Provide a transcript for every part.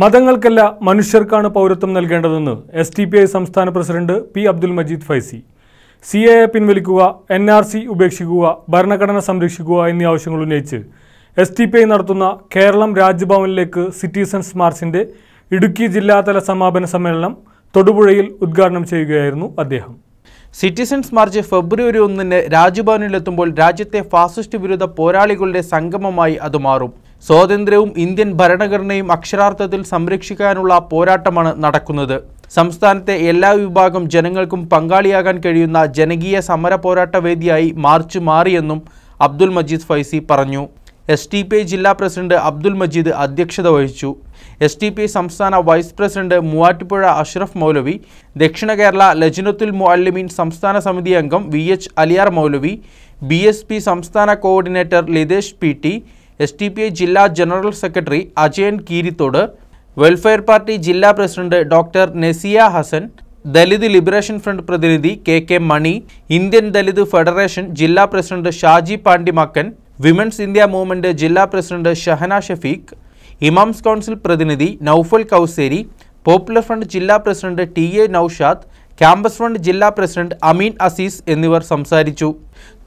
മതങ്ങൾക്കല്ല മനുഷ്യർക്കാണ് പൗരത്വം നൽകേണ്ടതെന്ന് എസ് ടി പി ഐ സംസ്ഥാന president P Abdul Majeed Faizi C A പിൻവലിക്കുക എൻ ആർ സി ഉപേക്ഷിക്കുക ഭരണഘടന സംരക്ഷിക്കുക എന്നീ ആവശ്യങ്ങൾ ഉന്നയിച്ച് എസ് ടി പി ഐ നടത്തുന്ന കേരളം രാജ്ഭവനിലേക്ക് സിറ്റിസൺസ് മാർച്ചിന്റെ ഇടുക്കി ജില്ലാതല സമാപന സമ്മേളനം തൊടുപുഴയിൽ ഉദ്ഘാടനം ചെയ്യുകയായിരുന്നു അദ്ദേഹം സിറ്റിസൺസ് മാർച്ച് ഫെബ്രുവരി ഒന്നിന് രാജ്ഭവനിലെത്തുമ്പോൾ രാജ്യത്തെ ഫാസിസ്റ്റ് വിരുദ്ധ പോരാളികളുടെ സംഗമമായി അത് മാറും സ്വാതന്ത്ര്യവും ഇന്ത്യൻ ഭരണഘടനയും അക്ഷരാർത്ഥത്തിൽ സംരക്ഷിക്കാനുള്ള പോരാട്ടമാണ് നടക്കുന്നത് സംസ്ഥാനത്തെ എല്ലാ വിഭാഗം ജനങ്ങൾക്കും പങ്കാളിയാകാൻ കഴിയുന്ന ജനകീയ സമര പോരാട്ട വേദിയായി മാർച്ച് മാറിയെന്നും അബ്ദുൽ മജീദ് ഫൈസി പറഞ്ഞു എസ് ടി പി ജില്ലാ പ്രസിഡന്റ് അബ്ദുൽ മജീദ് അധ്യക്ഷത വഹിച്ചു എസ് ടി പി സംസ്ഥാന വൈസ് പ്രസിഡന്റ് മൂവാറ്റുപുഴ അഷ്റഫ് മൗലവി ദക്ഷിണ കേരള ലജ്നത്തുൽ മുഅല്ലിമീൻ സംസ്ഥാന സമിതി അംഗം V H Aliyar Moulavi B S P സംസ്ഥാന coordinator Lithesh P T S D P I ജില്ലാ general secretary Ajayan Keerithodu welfare party ജില്ലാ president doctor Nesiya Hasan Dalit liberation front പ്രതിനിധി K K Mani Indian Dalit federation ജില്ലാ president Shaji പാണ്ഡിമാക്കൻ women's India movement ജില്ലാ president Shahana Shafeeq imams council പ്രതിനിധി Naufal Kauseri popular front ജില്ലാ president T A Naushad campus front ജില്ലാ president Ameen Azeez എന്നിവർ സംസാരിച്ചു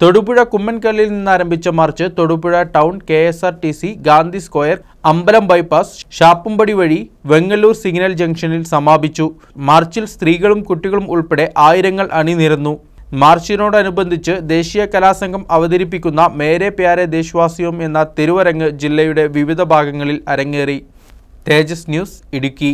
തൊടുപുഴ കുമ്മൻകല്ലിൽ നിന്ന് ആരംഭിച്ച march Thodupuzha town K S R T C Gandhi square അമ്പലം ബൈപ്പാസ് ഷാപ്പുംപടി വഴി വെങ്ങല്ലൂർ സിഗ്നൽ ജംഗ്ഷനിൽ സമാപിച്ചു മാർച്ചിൽ സ്ത്രീകളും കുട്ടികളും ഉൾപ്പെടെ ആയിരങ്ങൾ അണിനിരന്നു മാർച്ചിനോടനുബന്ധിച്ച് ദേശീയ കലാസംഘം അവതരിപ്പിക്കുന്ന മേരെ പ്യാരെ ദേശവാസിയും എന്ന തിരുവരങ്ങ് ജില്ലയുടെ വിവിധ ഭാഗങ്ങളിൽ അരങ്ങേറി തേജസ് ന്യൂസ് ഇടുക്കി